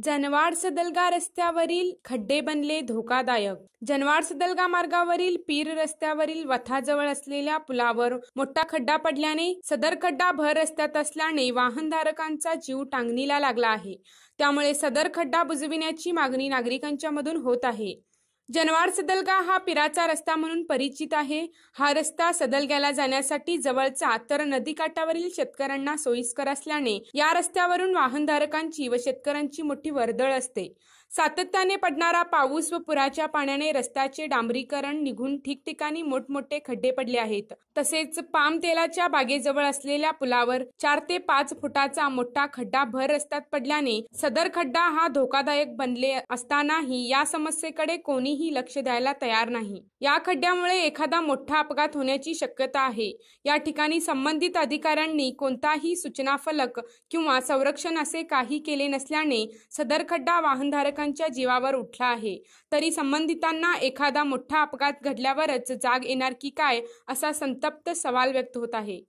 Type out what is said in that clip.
जनवाड सदलगा रस्त्यावरील खड्डे बनले धोकादायक जनवाड सदलगा मार्गावरील पीर रस्त्यावरील वथाजवळ असलेल्या पुलावर मोठा खड्डा पडल्याने सदर खड्डा भर रस्त्यात असल्याने वाहनधारकांचा जीव टांगणीला लागला आहे त्यामुळे सदर खड्डा बुजविण्याची मागणी नागरिकांच्या मधून होत आहे जनवार सदलगा हा पिराचा रस्ता म्हणून परिचित आहे हा रस्ता सदलग्याला जाण्यासाठी जवळचा तर नदीकाठावरील शेतकऱ्यांना सोयीस्कर असल्याने या रस्त्यावरून वाहनधारकांची व शेतकऱ्यांची मोठी वर्दळ असते सातत्याने पडणारा पाऊस व पुराच्या पाण्याने रस्त्याचे डांबरीकरण निघून ठिकठिकाणी मोठमोठे खड्डे पडले आहेत तसेच पाम तेलाच्या बागेजवळ असलेल्या पुलावर चार ते पाच फुटाचा मोठा खड्डा भर रस्त्यात पडल्याने सदर खड्डा हा धोकादायक बनले असतानाही या समस्येकडे कोणी कोणीही लक्ष द्यायला तयार नाही या खड्ड्यामुळे एखादा मोठा अपघात होण्याची शक्यता आहे या ठिकाणी संबंधित अधिकाऱ्यांनी कोणताही सूचना फलक किंवा संरक्षण असे काही केले नसल्याने सदर खड्डा वाहनधारकांच्या जीवावर उठला आहे तरी संबंधितांना एखादा मोठा अपघात घडल्यावरच जाग येणार की काय असा संतप्त सवाल व्यक्त होत आहे